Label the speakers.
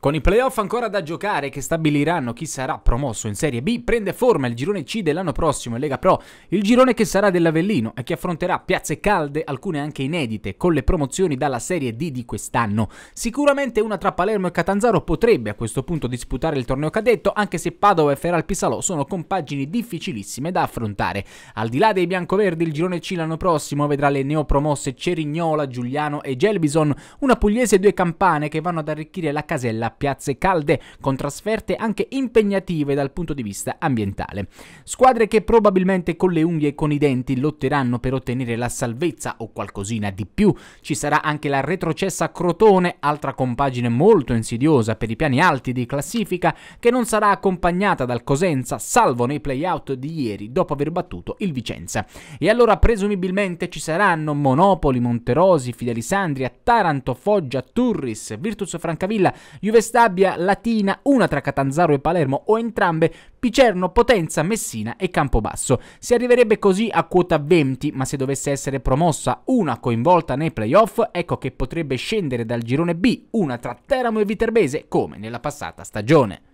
Speaker 1: Con i playoff ancora da giocare che stabiliranno chi sarà promosso in Serie B, prende forma il girone C dell'anno prossimo in Lega Pro, il girone che sarà dell'Avellino e che affronterà piazze calde, alcune anche inedite, con le promozioni dalla Serie D di quest'anno. Sicuramente una tra Palermo e Catanzaro potrebbe a questo punto disputare il torneo cadetto, anche se Padova e Feral Pisalò sono compagini difficilissime da affrontare. Al di là dei biancoverdi, il girone C l'anno prossimo vedrà le neopromosse Cerignola, Giuliano e Gelbison, una pugliese e due campane che vanno ad arricchire la casella piazze calde con trasferte anche impegnative dal punto di vista ambientale. Squadre che probabilmente con le unghie e con i denti lotteranno per ottenere la salvezza o qualcosina di più. Ci sarà anche la retrocessa Crotone, altra compagine molto insidiosa per i piani alti di classifica, che non sarà accompagnata dal Cosenza, salvo nei playout di ieri dopo aver battuto il Vicenza. E allora presumibilmente ci saranno Monopoli, Monterosi, Fidelisandria, Taranto, Foggia, Turris, Virtus Francavilla, Juventus stabia Latina, una tra Catanzaro e Palermo o entrambe, Picerno, Potenza, Messina e Campobasso. Si arriverebbe così a quota 20, ma se dovesse essere promossa una coinvolta nei playoff, ecco che potrebbe scendere dal girone B una tra Teramo e Viterbese come nella passata stagione.